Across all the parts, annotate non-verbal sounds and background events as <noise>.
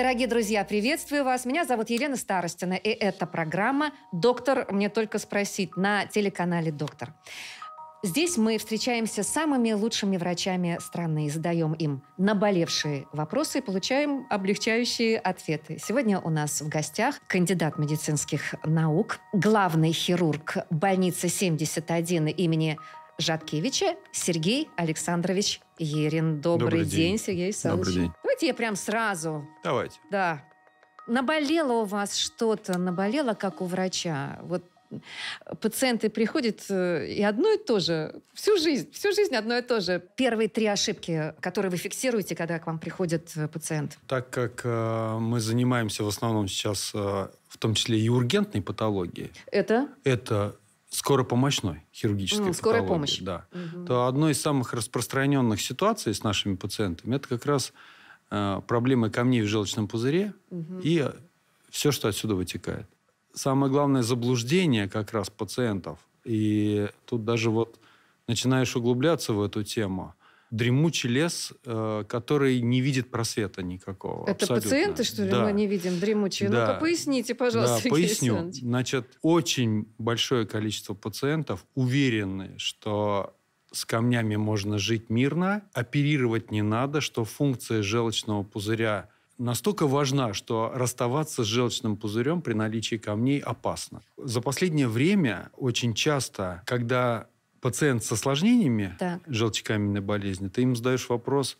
Дорогие друзья, приветствую вас. Меня зовут Елена Старостина, и это программа «Доктор, мне только спросить» на телеканале «Доктор». Здесь мы встречаемся с самыми лучшими врачами страны, задаем им наболевшие вопросы и получаем облегчающие ответы. Сегодня у нас в гостях кандидат медицинских наук, главный хирург больницы 71 имени Жаткевича Сергей Александрович Ерин. Добрый, Добрый день. день, Сергей Александрович. Добрый день. Давайте я прям сразу. Давайте. Да. Наболело у вас что-то, наболело, как у врача. Вот пациенты приходят э, и одно и то же. Всю жизнь, всю жизнь одно и то же. Первые три ошибки, которые вы фиксируете, когда к вам приходит э, пациент. Так как э, мы занимаемся в основном сейчас э, в том числе и ургентной патологией. Это? Это скоропомощной хирургической ну, скорая помощь. да, угу. то одной из самых распространенных ситуаций с нашими пациентами это как раз э, проблемы камней в желчном пузыре угу. и все, что отсюда вытекает. Самое главное заблуждение как раз пациентов. И тут даже вот начинаешь углубляться в эту тему – дремучий лес, э, который не видит просвета никакого. Это абсолютно. пациенты, что ли, да. мы не видим дремучие? Да. Ну-ка, поясните, пожалуйста, да, поясню. Значит, очень большое количество пациентов уверены, что с камнями можно жить мирно, оперировать не надо, что функция желчного пузыря настолько важна, что расставаться с желчным пузырем при наличии камней опасно. За последнее время очень часто, когда пациент с осложнениями так. желчекаменной болезни, ты им задаешь вопрос,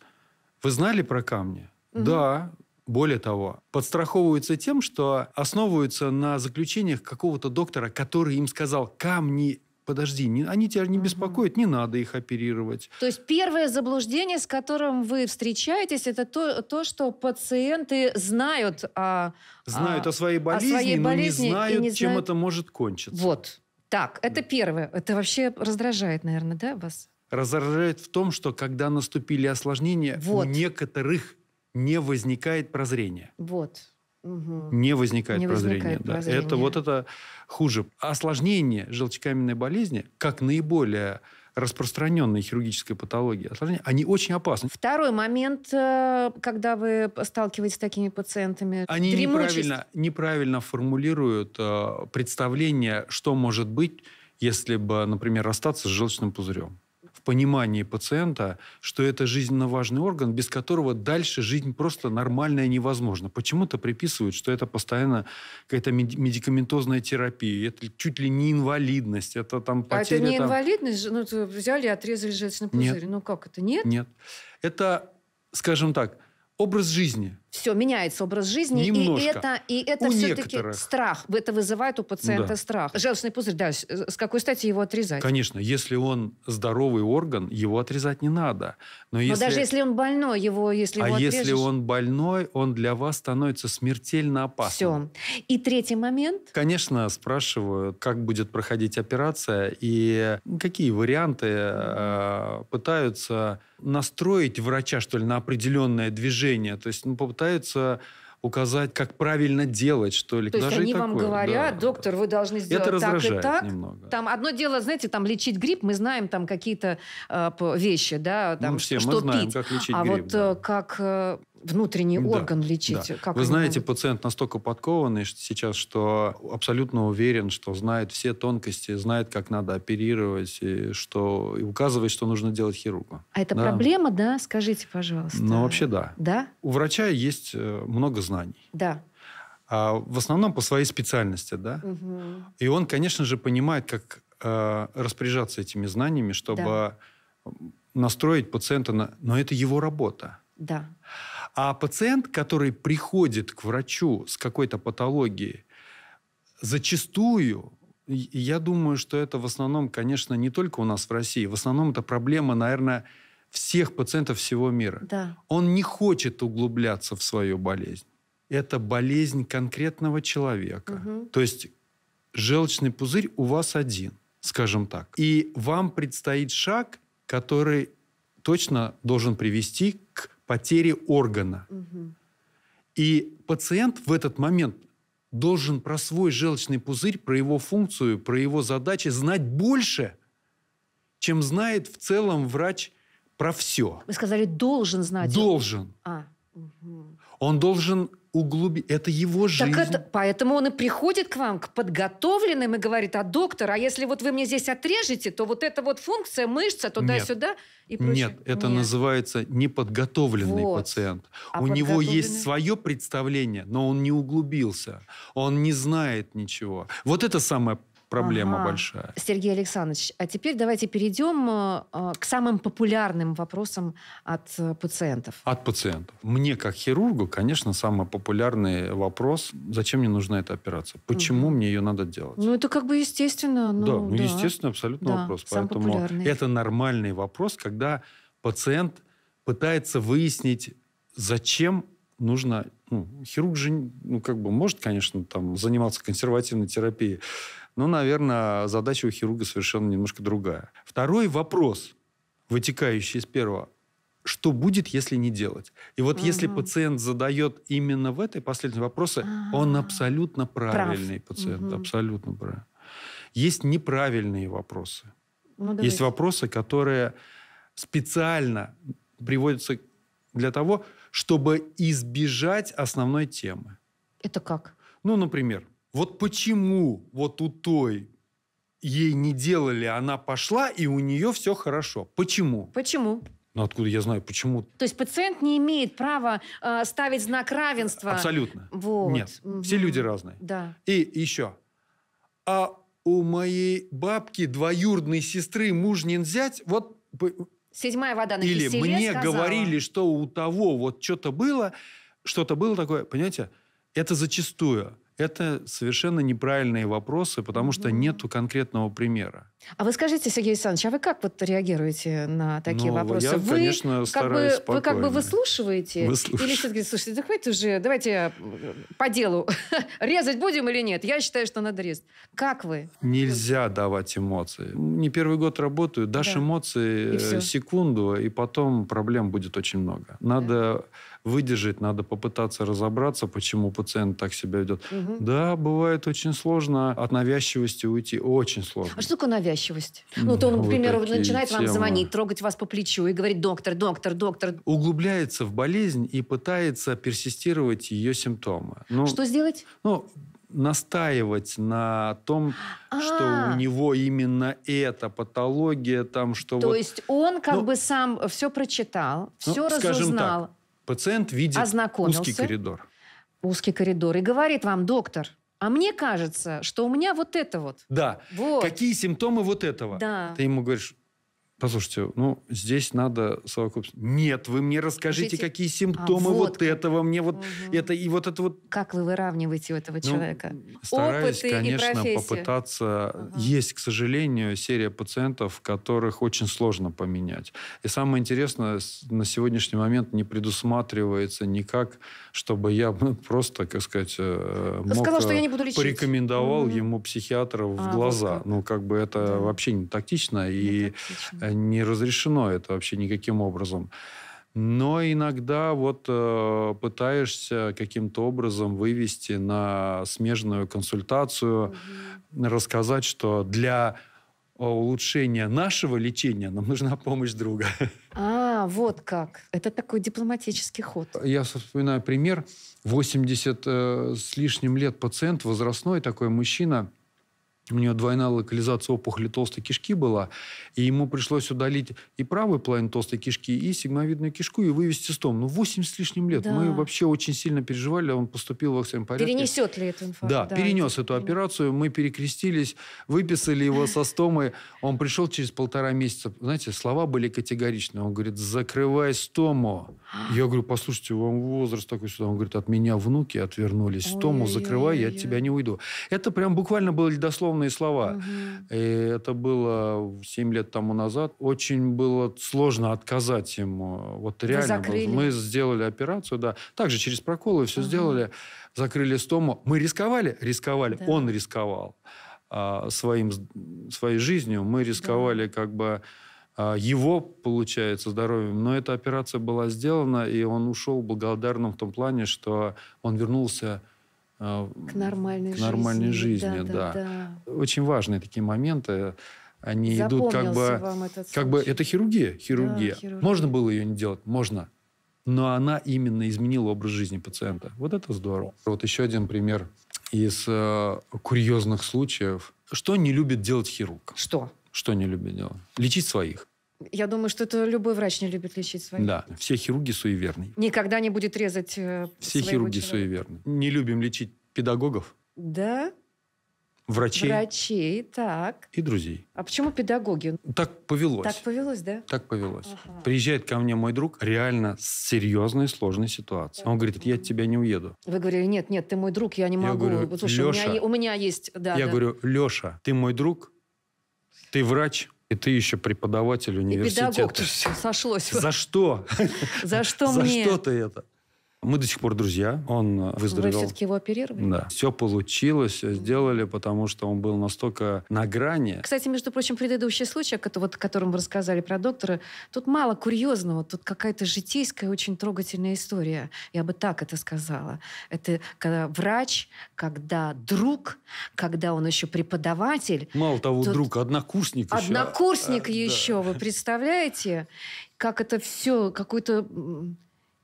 вы знали про камни? Угу. Да. Более того, подстраховываются тем, что основываются на заключениях какого-то доктора, который им сказал, камни подожди, не, они тебя не беспокоят, не надо их оперировать. То есть первое заблуждение, с которым вы встречаетесь, это то, то что пациенты знают о... Знают а, о, своей болезни, о своей болезни но не знают, не знают, чем это может кончиться. Вот. Так, это первое. Это вообще раздражает, наверное, да, вас? Раздражает в том, что когда наступили осложнения, вот. у некоторых не возникает прозрения. Вот. Угу. Не возникает не прозрения. Возникает да. прозрения. Это вот это хуже. Осложнение желчекаменной болезни, как наиболее распространенная хирургическая патологии, осложнений, они очень опасны. Второй момент, э, когда вы сталкиваетесь с такими пациентами. Они неправильно, неправильно формулируют э, представление, что может быть, если бы, например, расстаться с желчным пузырем в понимании пациента, что это жизненно важный орган, без которого дальше жизнь просто нормальная невозможна. Почему-то приписывают, что это постоянно какая-то медикаментозная терапия, это чуть ли не инвалидность, это там потеря... А это не там... инвалидность? Ну, взяли и отрезали желчный пузырь. Нет. Ну, как это? Нет? Нет. Это, скажем так, образ жизни – все, меняется образ жизни. Немножко. И это, и это все-таки страх. Это вызывает у пациента да. страх. Желчный пузырь, да, с какой стати его отрезать? Конечно, если он здоровый орган, его отрезать не надо. Но, Но даже если он больной, его если А его отрежешь... если он больной, он для вас становится смертельно опасным. Все. И третий момент? Конечно, спрашиваю, как будет проходить операция и какие варианты э, пытаются настроить врача, что ли, на определенное движение. То есть, ну, пытаются указать, как правильно делать, что ли. То есть они такое. вам говорят, да, доктор, вы должны сделать это так и так. Немного. Там одно дело, знаете, там лечить грипп, мы знаем там какие-то э, вещи, да, там, ну, все, что мы знаем, пить. Как лечить а грипп, вот да. Э, как э, внутренний да, орган лечить. Да. Как Вы знаете, могут? пациент настолько подкованный сейчас, что абсолютно уверен, что знает все тонкости, знает, как надо оперировать, и, что, и указывает, что нужно делать хирургу. А это да. проблема, да? Скажите, пожалуйста. Ну, вообще да. Да? У врача есть э, много знаний. Да. А, в основном по своей специальности, да? Угу. И он, конечно же, понимает, как э, распоряжаться этими знаниями, чтобы да. настроить пациента на... Но это его работа. Да. А пациент, который приходит к врачу с какой-то патологией, зачастую я думаю, что это в основном, конечно, не только у нас в России. В основном это проблема, наверное, всех пациентов всего мира. Да. Он не хочет углубляться в свою болезнь. Это болезнь конкретного человека. Угу. То есть желчный пузырь у вас один, скажем так. И вам предстоит шаг, который точно должен привести к потери органа. И пациент в этот момент должен про свой желчный пузырь, про его функцию, про его задачи знать больше, чем знает в целом врач про все. Вы сказали, должен знать. Должен. А. Угу. Он должен углуби... Это его жизнь. Так это... Поэтому он и приходит к вам, к подготовленным, и говорит, а доктор, а если вот вы мне здесь отрежете, то вот эта вот функция, мышца, туда-сюда и прочее. Нет, это Нет. называется неподготовленный вот. пациент. А У подготовленный... него есть свое представление, но он не углубился. Он не знает ничего. Вот это самое проблема ага. большая. Сергей Александрович, а теперь давайте перейдем э, э, к самым популярным вопросам от э, пациентов. От пациентов. Мне, как хирургу, конечно, самый популярный вопрос, зачем мне нужна эта операция? Почему угу. мне ее надо делать? Ну, это как бы естественно. Ну, да, ну, да. естественно, абсолютно да, вопрос. Поэтому популярный. это нормальный вопрос, когда пациент пытается выяснить, зачем нужно... Ну, хирург же, ну, как бы, может, конечно, там, заниматься консервативной терапией, но, ну, наверное, задача у хирурга совершенно немножко другая. Второй вопрос, вытекающий из первого. Что будет, если не делать? И вот угу. если пациент задает именно в этой последней вопросы, А-а-а. он абсолютно правильный Прав. пациент, угу. абсолютно правильный. Есть неправильные вопросы. Ну, Есть вопросы, которые специально приводятся для того, чтобы избежать основной темы. Это как? Ну, например, вот почему вот у той ей не делали, она пошла, и у нее все хорошо. Почему? Почему? Ну, откуда я знаю, почему? То есть пациент не имеет права э, ставить знак равенства? Абсолютно. Вот. Нет. Угу. Все люди разные. Да. И еще. А у моей бабки двоюродной сестры муж не зять, вот... Седьмая вода на Или мне сказала. говорили, что у того вот что-то было, что-то было такое, понимаете? Это зачастую. Это совершенно неправильные вопросы, потому что нет конкретного примера. А вы скажите, Сергей Александрович, а вы как вот реагируете на такие ну, вопросы? Я, вы, конечно, как стараюсь бы, Вы как бы выслушиваете? Или все-таки, слушайте, да хватит уже, давайте э, по делу. <laughs> резать будем или нет? Я считаю, что надо резать. Как вы? Нельзя давать эмоции. Не первый год работаю, дашь да. эмоции и э, секунду, и потом проблем будет очень много. Надо да. выдержать, надо попытаться разобраться, почему пациент так себя ведет. Угу Угу. Да, бывает очень сложно от навязчивости уйти. Очень сложно. А что такое навязчивость? Ну, то он, вот например, вот начинает темы. вам звонить, трогать вас по плечу и говорит, доктор, доктор, доктор. Углубляется в болезнь и пытается персистировать ее симптомы. Ну, что сделать? Ну, настаивать на том, А-а-а. что у него именно эта патология, там, что То вот... есть он как ну, бы сам все прочитал, все ну, все Скажем Так, пациент видит узкий коридор. Узкий коридор. И говорит вам доктор, а мне кажется, что у меня вот это вот. Да. Вот. Какие симптомы вот этого? Да. Ты ему говоришь, Послушайте, ну здесь надо совокупность. Нет, вы мне расскажите, Скажите, какие а, симптомы а, вот, вот этого, мне вот угу. это и вот это вот. Как вы выравниваете у этого ну, человека? Стараюсь, Опыты конечно, и попытаться. Угу. Есть, к сожалению, серия пациентов, которых очень сложно поменять. И самое интересное, на сегодняшний момент не предусматривается никак, чтобы я <laughs> просто, как сказать, э, мог Сказал, что я не э, буду лечить. порекомендовал угу. ему психиатра в а, глаза. Вот ну как бы это угу. вообще не тактично не и тактично Э, не разрешено это вообще никаким образом. Но иногда вот э, пытаешься каким-то образом вывести на смежную консультацию, Mm -hmm. рассказать, что для э, улучшения нашего лечения нам нужна помощь друга. <laughs> А, вот как. Это такой дипломатический ход. Я вспоминаю пример. 80 э, с лишним лет пациент, возрастной такой мужчина – у нее двойная локализация опухоли толстой кишки была, и ему пришлось удалить и правый план толстой кишки, и сигмовидную кишку, и вывести стом. Ну, 80 с лишним лет. Да. Мы вообще очень сильно переживали, он поступил в экстренном порядке. Перенесет ли эту информацию? Да, да перенес эту операцию, мы перекрестились, выписали его со стомой. он пришел через полтора месяца. Знаете, слова были категоричные. Он говорит, закрывай стому. Я говорю, послушайте, вам возраст такой сюда. Он говорит, от меня внуки отвернулись. Стому закрывай, я от тебя не уйду. Это прям буквально было дословно определенные слова. Угу. И это было 7 лет тому назад. Очень было сложно отказать ему. Вот реально. Мы сделали операцию, да. Также через проколы все угу. сделали. Закрыли стому. Мы рисковали? Рисковали. Да. Он рисковал а, своим, своей жизнью. Мы рисковали да. как бы а, его, получается, здоровьем. Но эта операция была сделана, и он ушел благодарным в том плане, что он вернулся а, к нормальной к нормальной жизни, жизни да, да. Да, Очень важные такие моменты. Они Запомнился идут как бы, вам этот как бы это хирургия, хирургия. Да, хирургия. Можно было ее не делать, можно, но она именно изменила образ жизни пациента. Вот это здорово. Вот еще один пример из э, курьезных случаев. Что не любит делать хирург? Что? Что не любит делать? Лечить своих. Я думаю, что это любой врач не любит лечить своих. Да, все хирурги суеверны. Никогда не будет резать э, Все хирурги человека. суеверны. Не любим лечить педагогов. Да. Врачей. Врачей, так. И друзей. А почему педагоги? Так повелось. Так повелось, да? Так повелось. Ага. Приезжает ко мне мой друг реально с серьезной сложной ситуацией. Он говорит, я от тебя не уеду. Вы говорили, нет, нет, ты мой друг, я не я могу. Говорю, Слушай, Леша, у, меня, у меня есть... Да, я да. говорю, Леша, ты мой друг, ты врач, и ты еще преподаватель университета. И педагог сошлось. За что? За что <laughs> мне? За что ты это? Мы до сих пор друзья. Он э, выздоровел. Вы все-таки его оперировали? Да. Все получилось, сделали, потому что он был настолько на грани. Кстати, между прочим, предыдущий случай, вот, о котором вы рассказали про доктора, тут мало курьезного, тут какая-то житейская, очень трогательная история. Я бы так это сказала. Это когда врач, когда друг, когда он еще преподаватель. Мало того, тут... друг, однокурсник, однокурсник еще. Однокурсник а, еще, да. вы представляете? Как это все, какой-то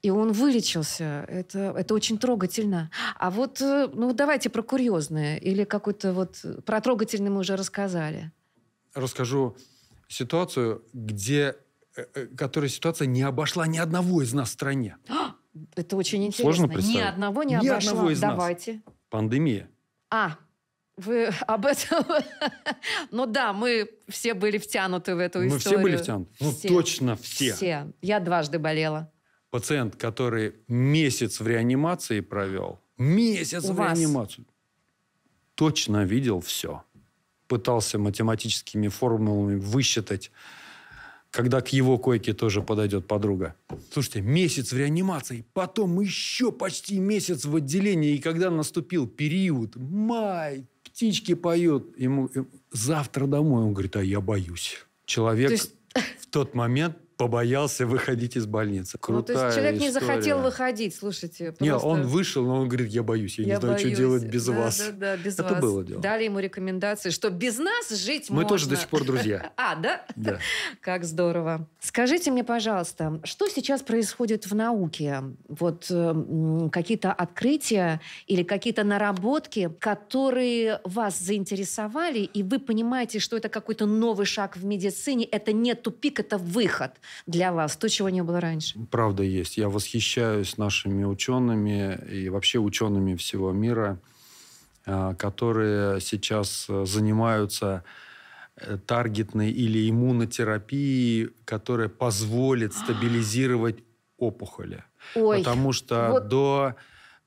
и он вылечился. Это, это очень трогательно. А вот, э, ну, давайте про курьезное. Или какой-то вот... Э, про трогательное мы уже рассказали. Расскажу ситуацию, где... Э, которая ситуация не обошла ни одного из нас в стране. А, это очень интересно. Сложно представить. Ни одного не ни обошла. Одного из давайте. Нас. Пандемия. А, вы <laughs> об этом... ну да, мы все были втянуты в эту мы историю. Мы все были втянуты? Ну, все. Ну точно все. Все. Я дважды болела пациент, который месяц в реанимации провел, месяц У в вас. реанимации, точно видел все. Пытался математическими формулами высчитать, когда к его койке тоже подойдет подруга. Слушайте, месяц в реанимации, потом еще почти месяц в отделении, и когда наступил период, май, птички поют, ему, э, завтра домой, он говорит, а я боюсь. Человек есть... в тот момент побоялся выходить из больницы. Крутая ну, то есть человек история. не захотел выходить, слушайте. Просто... Нет, он вышел, но он говорит, я боюсь, я, я не знаю, боюсь. что делать без да, вас. Да, да, без Это вас. было дело. Дали ему рекомендации, что без нас жить Мы можно. Мы тоже до сих пор друзья. <laughs> А, да? Да. <laughs> Как здорово. Скажите мне, пожалуйста, что сейчас происходит в науке? Вот эм, какие-то открытия или какие-то наработки, которые вас заинтересовали, и вы понимаете, что это какой-то новый шаг в медицине, это не тупик, это выход – для вас, то, чего не было раньше? Правда есть. Я восхищаюсь нашими учеными и вообще учеными всего мира, а, которые сейчас э, занимаются э, таргетной или иммунотерапией, которая позволит <gasps> стабилизировать опухоли. Ой, Потому что вот... до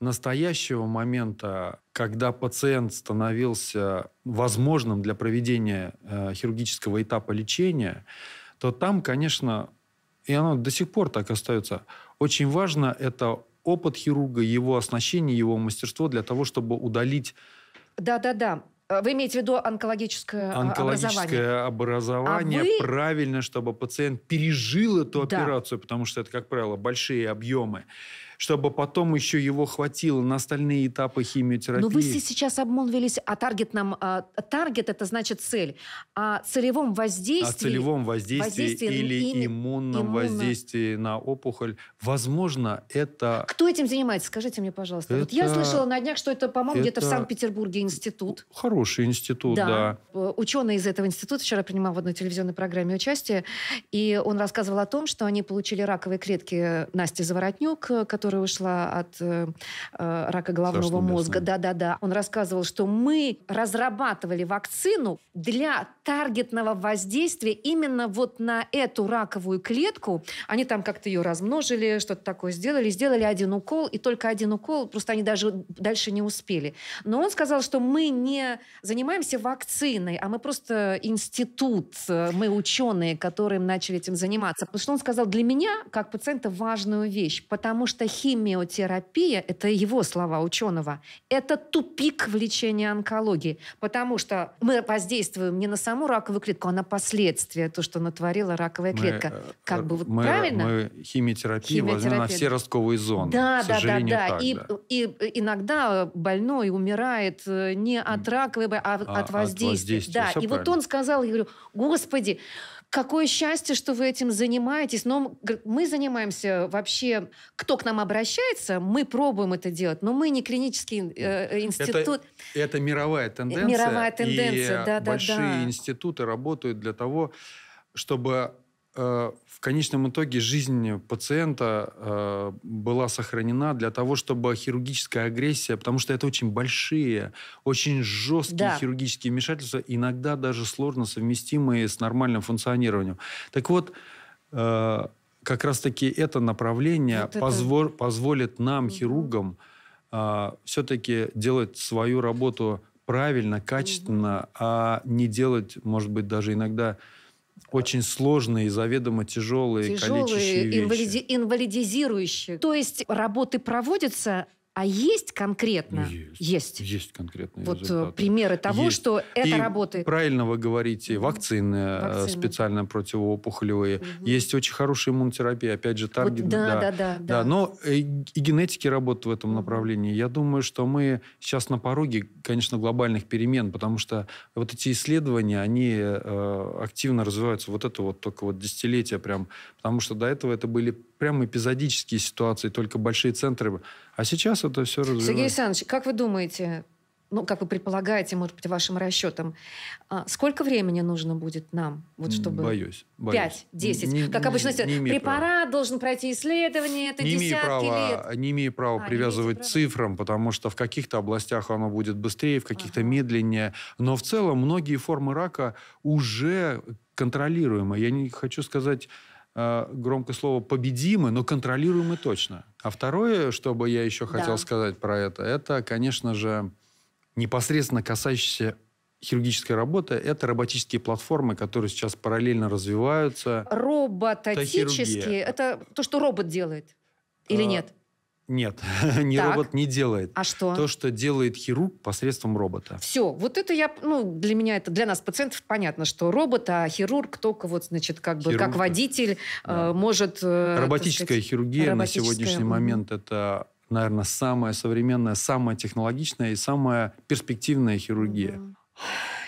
настоящего момента, когда пациент становился возможным для проведения э, хирургического этапа лечения, то там, конечно, и оно до сих пор так остается, очень важно это опыт хирурга, его оснащение, его мастерство для того, чтобы удалить... Да-да-да. Вы имеете в виду онкологическое, а, онкологическое образование? образование. А вы... Правильно, чтобы пациент пережил эту да. операцию, потому что это, как правило, большие объемы чтобы потом еще его хватило на остальные этапы химиотерапии. Но вы сейчас обмолвились о таргетном... А, таргет – это значит цель. О целевом воздействии... О целевом воздействии, воздействии или ими, иммунном иммунно... воздействии на опухоль. Возможно, это... Кто этим занимается? Скажите мне, пожалуйста. Это... Вот я слышала на днях, что это, по-моему, это... где-то в Санкт-Петербурге институт. Хороший институт, да. да. Э, Ученый из этого института вчера принимал в одной телевизионной программе участие, и он рассказывал о том, что они получили раковые клетки Насти Заворотнюк, которые э, которая ушла от э, э рака головного Саша мозга. Да-да-да. Он рассказывал, что мы разрабатывали вакцину для таргетного воздействия именно вот на эту раковую клетку. Они там как-то ее размножили, что-то такое сделали, сделали один укол, и только один укол, просто они даже дальше не успели. Но он сказал, что мы не занимаемся вакциной, а мы просто институт, э, мы ученые, которые начали этим заниматься. Потому что он сказал, для меня, как пациента, важную вещь, потому что химиотерапия, это его слова ученого, это тупик в лечении онкологии, потому что мы воздействуем не на саму раковую клетку, а на последствия, то, что натворила раковая мы, клетка. Э, как бы вот мы, правильно? Мы химиотерапию возьмем на все ростковые зоны. Да, К да, да, да. Так, и, да. и иногда больной умирает э, не от раковой, а, а от воздействия. От воздействия. Да, все и правильно. вот он сказал, я говорю, господи, Какое счастье, что вы этим занимаетесь. Но мы занимаемся вообще, кто к нам обращается, мы пробуем это делать, но мы не клинический э, институт. Это, это мировая тенденция. Мировая тенденция, да, да, да, большие да. институты работают для того, чтобы Э, в конечном итоге жизнь пациента э, была сохранена для того, чтобы хирургическая агрессия, потому что это очень большие, очень жесткие да. хирургические вмешательства, иногда даже сложно совместимые с нормальным функционированием. Так вот, э, как раз-таки это направление вот это... Позвол... позволит нам, угу. хирургам, все-таки делать свою работу правильно, качественно, угу. а не делать, может быть, даже иногда очень сложные, заведомо тяжелые, тяжелые калечащие инвалиди- вещи. инвалидизирующие. То есть работы проводятся, а есть конкретно? Есть. Есть, есть конкретные вот э, результаты. примеры того, есть. что это и работает. Правильно вы говорите, вакцины, э, вакцины. специально противоопухолевые. Угу. Есть очень хорошая иммунотерапия, опять же, таргет. Вот, да, да, да, да, да. Но и, и генетики работают в этом направлении. Я думаю, что мы сейчас на пороге, конечно, глобальных перемен, потому что вот эти исследования, они э, активно развиваются. Вот это вот только вот десятилетие прям. Потому что до этого это были прям эпизодические ситуации, только большие центры. А сейчас это все развивается. Сергей Александрович, как вы думаете, ну, как вы предполагаете, может быть, вашим расчетом, а сколько времени нужно будет нам, вот чтобы... Боюсь. Пять, десять. Как обычно, не, не препарат права. должен пройти исследование, это не десятки имею права, лет. Не имею права а, привязывать к цифрам, потому что в каких-то областях оно будет быстрее, в каких-то ага. медленнее. Но в целом многие формы рака уже контролируемы. Я не хочу сказать Э, громкое слово победимы, но контролируемы точно. А второе, что бы я еще хотел да. сказать про это, это, конечно же, непосредственно касающееся хирургической работы, это роботические платформы, которые сейчас параллельно развиваются. Робототические – это то, что робот делает? Или а, нет? Нет, <laughs> не робот не делает. А что? То, что делает хирург посредством робота. Все, вот это я, ну, для меня это, для нас, пациентов, понятно, что робот, а хирург только вот, значит, как бы, хирург, как водитель э, да. может... Э, роботическая сказать, хирургия роботическая... на сегодняшний момент это наверное, самая современная, самая технологичная и самая перспективная хирургия.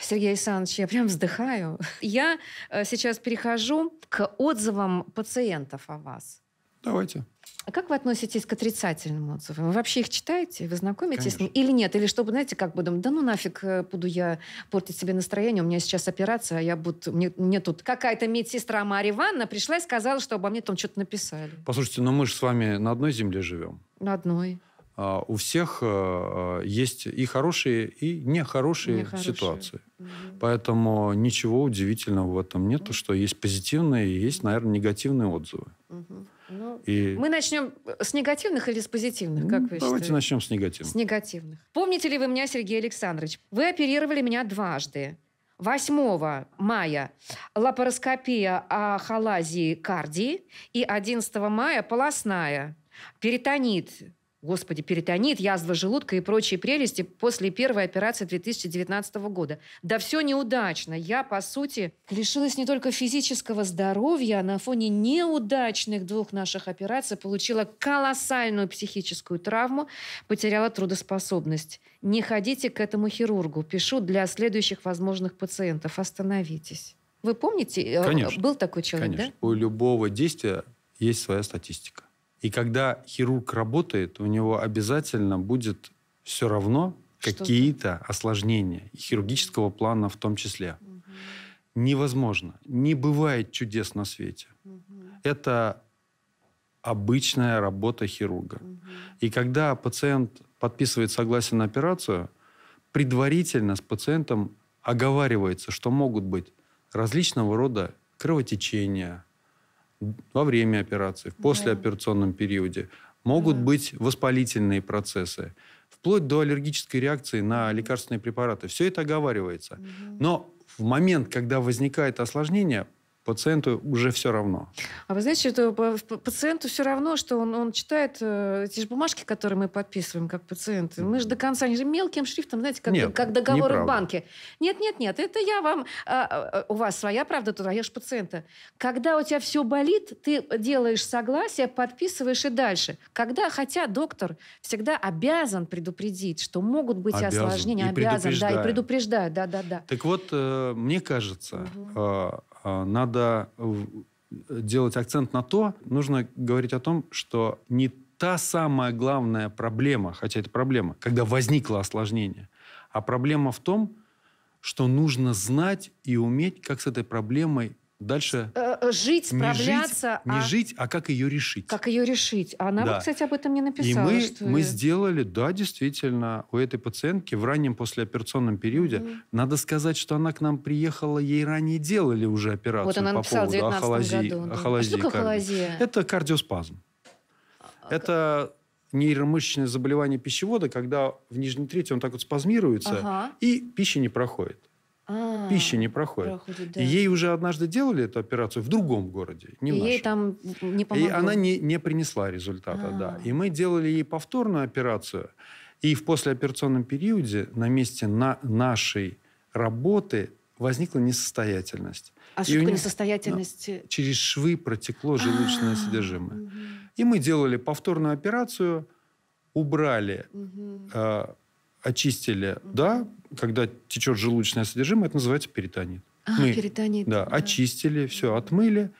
Сергей Александрович, я прям вздыхаю. Я э, сейчас перехожу к отзывам пациентов о вас. Давайте. А как вы относитесь к отрицательным отзывам? Вы вообще их читаете? Вы знакомитесь Конечно. с ними? Или нет? Или чтобы, знаете, как бы да ну нафиг э, буду я портить себе настроение, у меня сейчас операция, а я буду... Мне, мне тут какая-то медсестра Марья Ивановна пришла и сказала, что обо мне там что-то написали. Послушайте, но ну мы же с вами на одной земле живем. На одной. Uh, у всех uh, есть и хорошие, и нехорошие, нехорошие. ситуации. Mm-hmm. Поэтому ничего удивительного в этом нет, Mm-hmm. что есть позитивные и есть, наверное, негативные отзывы. Mm-hmm. Ну, и... Мы начнем э, с негативных или с позитивных, как ну, вы Давайте считаете? начнем с негативных. С негативных. Помните ли вы меня, Сергей Александрович? Вы оперировали меня дважды. 8 мая лапароскопия ахалазии кардии и 11 мая полостная, перитонит господи, перитонит, язва желудка и прочие прелести после первой операции 2019 года. Да все неудачно. Я, по сути, лишилась не только физического здоровья, а на фоне неудачных двух наших операций получила колоссальную психическую травму, потеряла трудоспособность. Не ходите к этому хирургу. Пишу для следующих возможных пациентов. Остановитесь. Вы помните, э, Конечно. был такой человек, Конечно. да? У любого действия есть своя статистика. И когда хирург работает, у него обязательно будет все равно какие-то осложнения, и хирургического плана в том числе. Угу. Невозможно. Не бывает чудес на свете. Угу. Это обычная работа хирурга. Угу. И когда пациент подписывает согласие на операцию, предварительно с пациентом оговаривается, что могут быть различного рода кровотечения, во время операции, в послеоперационном периоде. Могут быть воспалительные процессы, вплоть до аллергической реакции на лекарственные препараты. Все это оговаривается. Но в момент, когда возникает осложнение, пациенту уже все равно. А вы знаете, что пациенту все равно, что он, он читает э, эти же бумажки, которые мы подписываем как пациенты. Мы же до конца, они же мелким шрифтом, знаете, как, нет, как договоры в банке. Нет, нет, нет, это я вам, э, у вас своя правда, тут, а я же пациента. Когда у тебя все болит, ты делаешь согласие, подписываешь и дальше. Когда, хотя доктор всегда обязан предупредить, что могут быть обязан. осложнения, и обязан, да, и предупреждают, да, да, да. Так вот, э, мне кажется, угу Э, надо э, делать акцент на то, нужно говорить о том, что не та самая главная проблема, хотя это проблема, когда возникло осложнение, а проблема в том, что нужно знать и уметь, как с этой проблемой дальше э, э, жить, справляться. Не жить, а... жить, а как ее решить. Как ее решить. А она, да. вот, кстати, об этом не написала. И мы, что мы сделали, да, действительно, у этой пациентки в раннем послеоперационном периоде, mm-hmm. надо сказать, что она к нам приехала, ей ранее делали уже операцию вот она по поводу ахолазии. Году, ахолазии а что ахолазия? Это кардиоспазм. А, Это нейромышечное заболевание пищевода, когда в нижней трети он так вот спазмируется, ага. и пища не проходит. А, Пища не проходит. проходит да. И ей уже однажды делали эту операцию в другом городе, не и в нашем. ей там не помогло. И она не, не принесла результата, а. да. И мы делали ей повторную операцию. И в послеоперационном периоде на месте на нашей работы возникла несостоятельность. А что такое несостоятельность? Ну, через швы протекло желудочное а, содержимое. И мы делали повторную операцию, убрали очистили, да, когда течет желудочное содержимое, это называется перитонит. А, Мы, перитонит. Да, да, очистили, все отмыли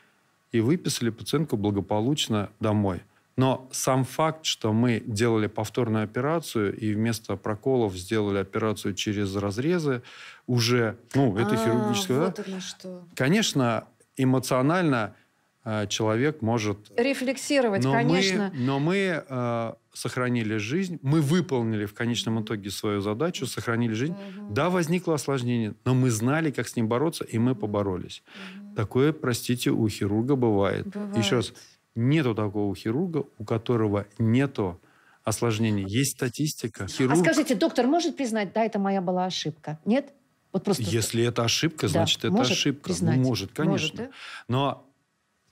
и выписали пациентку благополучно домой. Но сам факт, что мы делали повторную операцию и вместо проколов сделали операцию через разрезы, уже, ну, это а, хирургическое. Вот да? Конечно, эмоционально Э, человек может... Рефлексировать, но конечно. Мы, но мы э, сохранили жизнь, мы выполнили в конечном итоге свою задачу, сохранили жизнь. Угу. Да, возникло осложнение, но мы знали, как с ним бороться, и мы поборолись. Угу. Такое, простите, у хирурга бывает. бывает. Еще раз, нету такого хирурга, у которого нету осложнений. Есть статистика. А Хирург... А скажите, доктор может признать, да, это моя была ошибка? Нет? Вот просто... Если это ошибка, значит, да. это может ошибка. Ну, признать. Может, конечно. Может, да? Но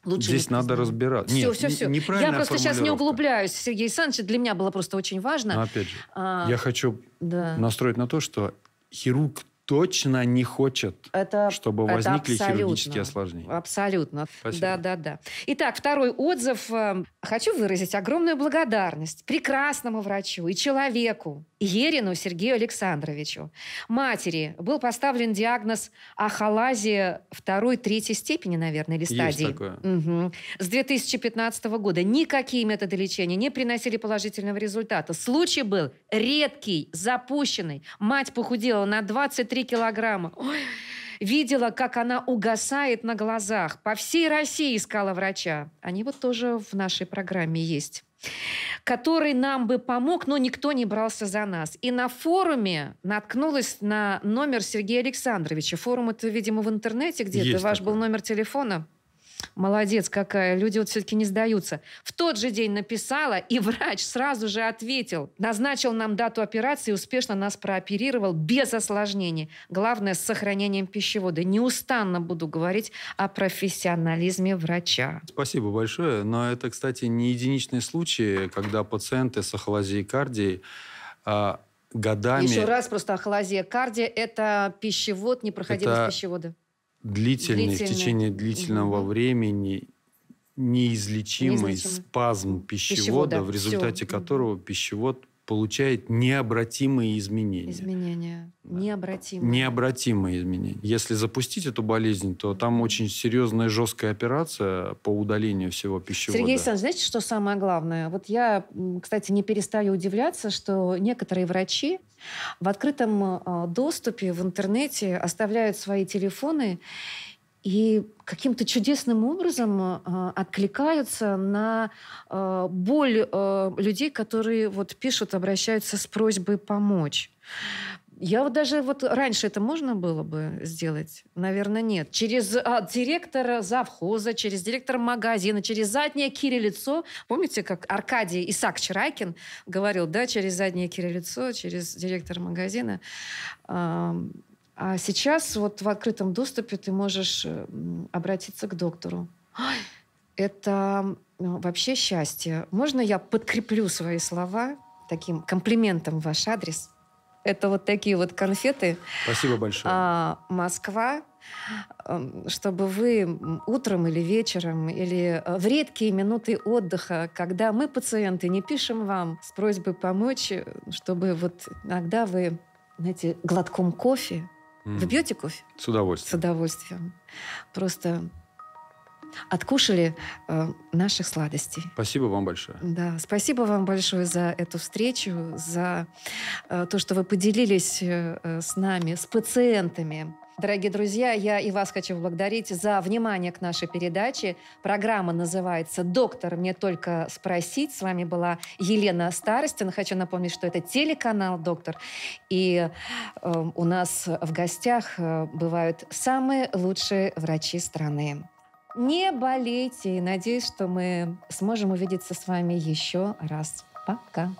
Лучше Здесь надо разбираться. Все, Нет, все, все. Я просто сейчас не углубляюсь, Сергей Александрович. Для меня было просто очень важно. Но опять же, а, я хочу да. настроить на то, что хирург точно не хочет, это, чтобы это возникли абсолютно, хирургические осложнения. Абсолютно. Спасибо. Да, да, да. Итак, второй отзыв. Э, хочу выразить огромную благодарность прекрасному врачу и человеку, Ерину Сергею Александровичу. Матери был поставлен диагноз ахалазия второй, третьей степени, наверное, или стадии. Есть такое. Угу. С 2015 года никакие методы лечения не приносили положительного результата. Случай был редкий, запущенный. Мать похудела на 23 3 килограмма. Ой, видела, как она угасает на глазах. По всей России искала врача. Они вот тоже в нашей программе есть который нам бы помог, но никто не брался за нас. И на форуме наткнулась на номер Сергея Александровича. Форум это, видимо, в интернете где-то. Есть Ваш такой. был номер телефона. Молодец какая, люди вот все-таки не сдаются. В тот же день написала, и врач сразу же ответил. Назначил нам дату операции, успешно нас прооперировал без осложнений. Главное, с сохранением пищевода. Неустанно буду говорить о профессионализме врача. Спасибо большое. Но это, кстати, не единичные случаи, когда пациенты с ахолозиекардией а, годами... Еще раз просто ахолазия кардия – это пищевод, не проходимость это... пищевода длительный, в течение длительного угу. времени неизлечимый, неизлечимый спазм пищевода, пищевода в результате Все. которого пищевод получает необратимые изменения. Изменения. Да. Необратимые. Необратимые изменения. Если запустить эту болезнь, то там очень серьезная жесткая операция по удалению всего пищевода. Сергей Александрович, знаете, что самое главное? Вот я, кстати, не перестаю удивляться, что некоторые врачи в открытом э, доступе в интернете оставляют свои телефоны и каким-то чудесным образом э, откликаются на э, боль людей, которые вот пишут, обращаются с просьбой помочь. Я вот даже вот раньше это можно было бы сделать? Наверное, нет. Через а, директора завхоза, через директора магазина, через заднее кириллицо. Помните, как Аркадий Исаак Чиракин говорил, да, через заднее кириллицо, через директора магазина. А, а сейчас вот в открытом доступе ты можешь обратиться к доктору. это ну, вообще счастье. Можно я подкреплю свои слова таким комплиментом в ваш адрес? Это вот такие вот конфеты. Спасибо большое. А, Москва, эм, чтобы вы утром или вечером, или э, в редкие минуты отдыха, когда мы, пациенты, не пишем вам с просьбой помочь, э, чтобы вот иногда вы, знаете, глотком кофе, mm. вы пьете кофе? С удовольствием. С удовольствием. Просто откушали э, наших сладостей. Спасибо вам большое. Да, спасибо вам большое за эту встречу, за э, то, что вы поделились э, э с нами, с пациентами. Дорогие друзья, я и вас хочу благодарить за внимание к нашей передаче. Программа называется «Доктор, мне только спросить». С вами была Елена Старостина. Хочу напомнить, что это телеканал «Доктор». И э, у нас в гостях э, бывают самые лучшие врачи страны. Не болейте. И надеюсь, что мы сможем увидеться с вами еще раз. Пока.